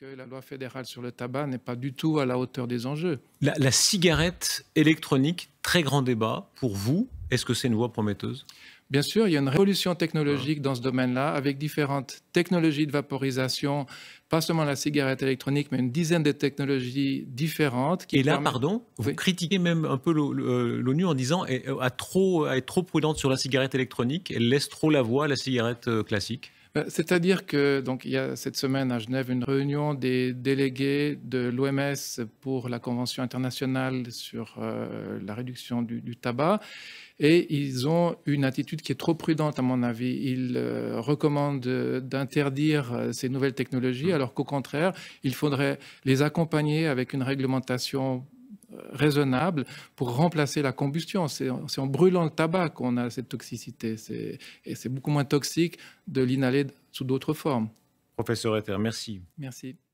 que la loi fédérale sur le tabac n'est pas du tout à la hauteur des enjeux. La, cigarette électronique, très grand débat pour vous. Est-ce que c'est une voie prometteuse Bien sûr, il y a une révolution technologique dans ce domaine-là, avec différentes technologies de vaporisation, pas seulement la cigarette électronique, mais une dizaine de technologies différentes. Qui et là, pardon, vous critiquez même un peu euh, l'ONU en disant euh, à, trop, trop prudente sur la cigarette électronique, elle laisse trop la voie à la cigarette euh, classique. Bah, c'est-à-dire que donc il y a cette semaine à Genève une réunion des délégués de l'OMS pour la Convention internationale sur euh, la réduction du, tabac et ils ont une attitude qui est trop prudente à mon avis. Ils euh, recommandent d'interdire euh, ces nouvelles technologies mmh. alors qu'au contraire il faudrait les accompagner avec une réglementation raisonnable pour remplacer la combustion. C'est en, brûlant le tabac qu'on a cette toxicité. Et c'est beaucoup moins toxique de l'inhaler sous d'autres formes. Professeur Ether, merci. Merci.